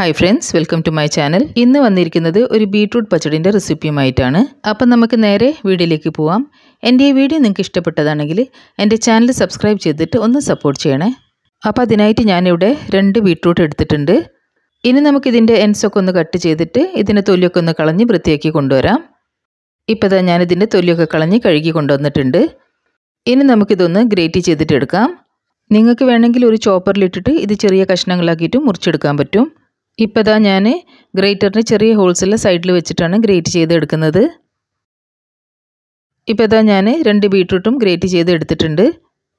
hi friends welcome to my channel ഇന്ന് വന്നിരിക്കുന്നത് ഒരു ബീട്രൂട്ട് പച്ചടിൻ്റെ റെസിപ്പിയുമായിട്ടാണ് അപ്പം നമുക്ക് നേരെ വീഡിയോയിലേക്ക് പോവാം എൻ്റെ ഈ വീഡിയോ നിങ്ങൾക്ക് ഇഷ്ടപ്പെട്ടതാണെങ്കിൽ എൻ്റെ ചാനൽ സബ്സ്ക്രൈബ് ചെയ്തിട്ട് ഒന്ന് സപ്പോർട്ട് ചെയ്യണേ അപ്പോൾ അതിനായിട്ട് ഞാനിവിടെ രണ്ട് ബീട്രൂട്ട് എടുത്തിട്ടുണ്ട് ഇനി നമുക്കിതിൻ്റെ എൻസൊക്കെ ഒന്ന് കട്ട് ചെയ്തിട്ട് ഇതിൻ്റെ തൊലിയൊക്കെ ഒന്ന് കളഞ്ഞ് വൃത്തിയാക്കി കൊണ്ടുവരാം ഇപ്പോൾ തന്നെ ഞാനിതിൻ്റെ തൊലിയൊക്കെ കളഞ്ഞ് കഴുകി കൊണ്ടുവന്നിട്ടുണ്ട് ഇനി നമുക്കിതൊന്ന് ഗ്രേറ്റ് ചെയ്തിട്ടെടുക്കാം നിങ്ങൾക്ക് വേണമെങ്കിൽ ഒരു ചോപ്പറിലിട്ടിട്ട് ഇത് ചെറിയ കഷ്ണങ്ങളാക്കിയിട്ട് മുറിച്ചെടുക്കാൻ പറ്റും ഇപ്പം ഇതാ ഞാൻ ഗ്രേറ്ററിന് ചെറിയ ഹോൾസിലെ സൈഡിൽ വെച്ചിട്ടാണ് ഗ്രേറ്റ് ചെയ്തെടുക്കുന്നത് ഇപ്പം ഇതാ ഞാൻ രണ്ട് ബീട്രൂട്ടും ഗ്രേറ്റ് ചെയ്ത് എടുത്തിട്ടുണ്ട്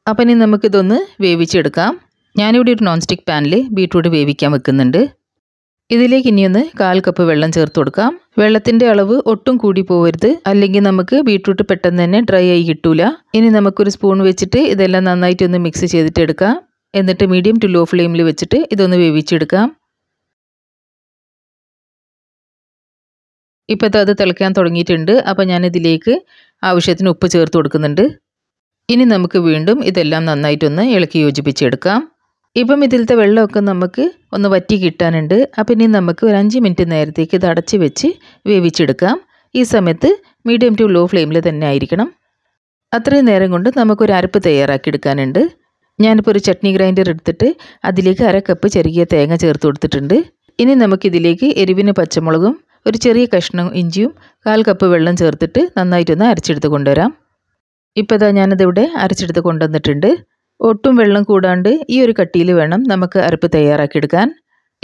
അപ്പം ഇനി നമുക്കിതൊന്ന് വേവിച്ചെടുക്കാം ഞാനിവിടെ ഒരു നോൺ സ്റ്റിക്ക് പാനിൽ ബീട്രൂട്ട് വേവിക്കാൻ വെക്കുന്നുണ്ട് ഇതിലേക്ക് ഇനിയൊന്ന് കാൽ കപ്പ് വെള്ളം ചേർത്ത് കൊടുക്കാം വെള്ളത്തിൻ്റെ അളവ് ഒട്ടും കൂടി പോവരുത് അല്ലെങ്കിൽ നമുക്ക് ബീട്രൂട്ട് പെട്ടെന്ന് തന്നെ ഡ്രൈ ആയി കിട്ടൂല ഇനി നമുക്കൊരു സ്പൂൺ വെച്ചിട്ട് ഇതെല്ലാം നന്നായിട്ടൊന്ന് മിക്സ് എടുക്കാം എന്നിട്ട് മീഡിയം ടു ലോ ഫ്ലെയിമിൽ വെച്ചിട്ട് ഇതൊന്ന് വേവിച്ചെടുക്കാം ഇപ്പോൾ അത് തിളക്കാൻ തുടങ്ങിയിട്ടുണ്ട് അപ്പോൾ ഞാനിതിലേക്ക് ആവശ്യത്തിന് ഉപ്പ് ചേർത്ത് കൊടുക്കുന്നുണ്ട് ഇനി നമുക്ക് വീണ്ടും ഇതെല്ലാം നന്നായിട്ടൊന്ന് ഇളക്കി യോജിപ്പിച്ചെടുക്കാം ഇപ്പം ഇതിലത്തെ വെള്ളമൊക്കെ നമുക്ക് ഒന്ന് വറ്റി കിട്ടാനുണ്ട് അപ്പം ഇനി നമുക്ക് ഒരു അഞ്ച് മിനിറ്റ് നേരത്തേക്ക് ഇത് അടച്ച് വെച്ച് വേവിച്ചെടുക്കാം ഈ സമയത്ത് മീഡിയം ടു ലോ ഫ്ലെയിമിൽ തന്നെ ആയിരിക്കണം അത്രയും നേരം കൊണ്ട് നമുക്കൊരു അരപ്പ് തയ്യാറാക്കി എടുക്കാനുണ്ട് ഞാനിപ്പോൾ ഒരു ചട്നി ഗ്രൈൻഡർ എടുത്തിട്ട് അതിലേക്ക് അര കപ്പ് തേങ്ങ ചേർത്ത് കൊടുത്തിട്ടുണ്ട് ഇനി നമുക്കിതിലേക്ക് എരിവിന് പച്ചമുളകും ഒരു ചെറിയ കഷ്ണം ഇഞ്ചിയും കാൽ കപ്പ് വെള്ളം ചേർത്തിട്ട് നന്നായിട്ടൊന്ന് അരച്ചെടുത്ത് കൊണ്ടുവരാം ഇപ്പോൾ ഇതാ ഞാനിതിവിടെ അരച്ചെടുത്ത് കൊണ്ടുവന്നിട്ടുണ്ട് ഒട്ടും വെള്ളം കൂടാണ്ട് ഈ ഒരു കട്ടിയിൽ വേണം നമുക്ക് അരപ്പ് തയ്യാറാക്കിയെടുക്കാൻ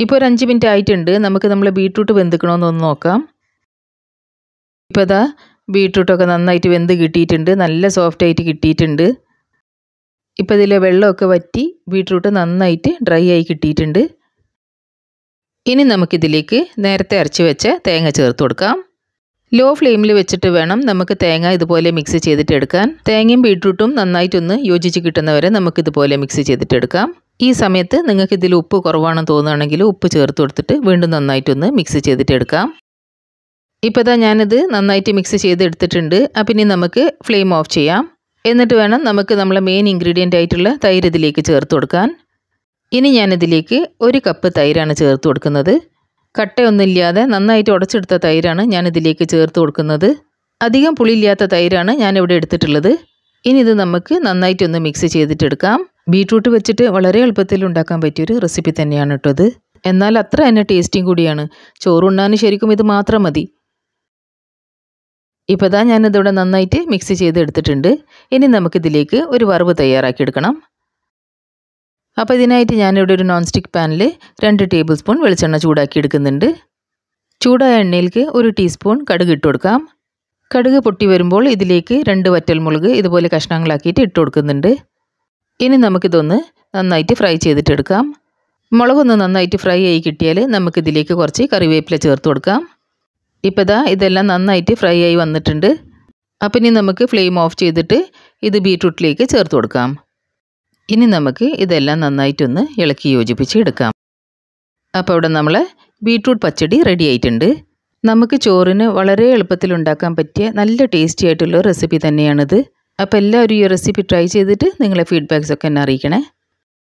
ഇപ്പോൾ ഒരു അഞ്ച് മിനിറ്റ് ആയിട്ടുണ്ട് നമുക്ക് നമ്മൾ ബീട്രൂട്ട് വെന്തിക്കണമെന്നൊന്ന് നോക്കാം ഇപ്പോൾ ഇതാ ബീട്രൂട്ടൊക്കെ നന്നായിട്ട് വെന്ത് കിട്ടിയിട്ടുണ്ട് നല്ല സോഫ്റ്റ് ആയിട്ട് കിട്ടിയിട്ടുണ്ട് ഇപ്പോൾ ഇതിലെ വെള്ളമൊക്കെ വറ്റി ബീട്രൂട്ട് നന്നായിട്ട് ഡ്രൈ ആയി കിട്ടിയിട്ടുണ്ട് ഇനി നമുക്കിതിലേക്ക് നേരത്തെ അരച്ചു വെച്ച തേങ്ങ ചേർത്ത് കൊടുക്കാം ലോ ഫ്ലെയിമിൽ വെച്ചിട്ട് വേണം നമുക്ക് തേങ്ങ ഇതുപോലെ മിക്സ് ചെയ്തിട്ട് എടുക്കാൻ തേങ്ങയും ബീട്രൂട്ടും നന്നായിട്ടൊന്ന് യോജിച്ച് കിട്ടുന്നവരെ നമുക്കിതുപോലെ മിക്സ് ചെയ്തിട്ട് എടുക്കാം ഈ സമയത്ത് നിങ്ങൾക്ക് ഇതിൽ ഉപ്പ് കുറവാണെന്ന് തോന്നുകയാണെങ്കിൽ ഉപ്പ് ചേർത്ത് കൊടുത്തിട്ട് വീണ്ടും നന്നായിട്ടൊന്ന് മിക്സ് ചെയ്തിട്ട് എടുക്കാം ഇപ്പോൾ ഇതാ ഞാനിത് നന്നായിട്ട് മിക്സ് ചെയ്ത് എടുത്തിട്ടുണ്ട് അപ്പം ഇനി നമുക്ക് ഫ്ലെയിം ഓഫ് ചെയ്യാം എന്നിട്ട് വേണം നമുക്ക് നമ്മളെ മെയിൻ ഇൻഗ്രീഡിയൻ്റ് ആയിട്ടുള്ള തൈര് ഇതിലേക്ക് ചേർത്ത് കൊടുക്കാൻ ഇനി ഞാനിതിലേക്ക് ഒരു കപ്പ് തൈരാണ് ചേർത്ത് കൊടുക്കുന്നത് കട്ടയൊന്നുമില്ലാതെ നന്നായിട്ട് ഉടച്ചെടുത്ത തൈരാണ് ഞാനിതിലേക്ക് ചേർത്ത് കൊടുക്കുന്നത് അധികം പുളിയില്ലാത്ത തൈരാണ് ഞാനിവിടെ എടുത്തിട്ടുള്ളത് ഇനി ഇത് നമുക്ക് നന്നായിട്ടൊന്ന് മിക്സ് ചെയ്തിട്ടെടുക്കാം ബീട്രൂട്ട് വെച്ചിട്ട് വളരെ എളുപ്പത്തിൽ ഉണ്ടാക്കാൻ പറ്റിയൊരു റെസിപ്പി തന്നെയാണ് കേട്ടോ ഇത് എന്നാൽ അത്ര തന്നെ ടേസ്റ്റിയും കൂടിയാണ് ചോറുണ്ണാൻ ശരിക്കും ഇത് മാത്രം മതി ഇപ്പോൾ ഞാനിതിവിടെ നന്നായിട്ട് മിക്സ് ചെയ്ത് എടുത്തിട്ടുണ്ട് ഇനി നമുക്കിതിലേക്ക് ഒരു വറവ് തയ്യാറാക്കി എടുക്കണം അപ്പോൾ ഇതിനായിട്ട് ഞാനിവിടെ ഒരു നോൺ സ്റ്റിക്ക് പാനിൽ രണ്ട് ടേബിൾ സ്പൂൺ വെളിച്ചെണ്ണ ചൂടാക്കി എടുക്കുന്നുണ്ട് ചൂടായ എണ്ണയിലേക്ക് ഒരു ടീസ്പൂൺ കടുക് ഇട്ട് കൊടുക്കാം കടുക് പൊട്ടി വരുമ്പോൾ ഇതിലേക്ക് രണ്ട് വറ്റൽമുളക് ഇതുപോലെ കഷ്ണങ്ങളാക്കിയിട്ട് ഇട്ട് കൊടുക്കുന്നുണ്ട് ഇനി നമുക്കിതൊന്ന് നന്നായിട്ട് ഫ്രൈ ചെയ്തിട്ടെടുക്കാം മുളകൊന്ന് നന്നായിട്ട് ഫ്രൈ ആയി കിട്ടിയാൽ നമുക്കിതിലേക്ക് കുറച്ച് കറിവേപ്പില ചേർത്ത് കൊടുക്കാം ഇപ്പോൾ ഇതാ ഇതെല്ലാം നന്നായിട്ട് ഫ്രൈ ആയി വന്നിട്ടുണ്ട് അപ്പം ഇനി നമുക്ക് ഫ്ലെയിം ഓഫ് ചെയ്തിട്ട് ഇത് ബീട്രൂട്ടിലേക്ക് ചേർത്ത് കൊടുക്കാം ഇനി നമുക്ക് ഇതെല്ലാം നന്നായിട്ടൊന്ന് ഇളക്കി യോജിപ്പിച്ച് എടുക്കാം അപ്പോൾ അവിടെ നമ്മൾ ബീട്രൂട്ട് പച്ചടി റെഡി ആയിട്ടുണ്ട് നമുക്ക് ചോറിന് വളരെ എളുപ്പത്തിൽ ഉണ്ടാക്കാൻ പറ്റിയ നല്ല ടേസ്റ്റി ആയിട്ടുള്ള റെസിപ്പി തന്നെയാണിത് അപ്പോൾ എല്ലാവരും ഈ റെസിപ്പി ട്രൈ ചെയ്തിട്ട് നിങ്ങളെ ഫീഡ്ബാക്സ് ഒക്കെ എന്നെ അറിയിക്കണേ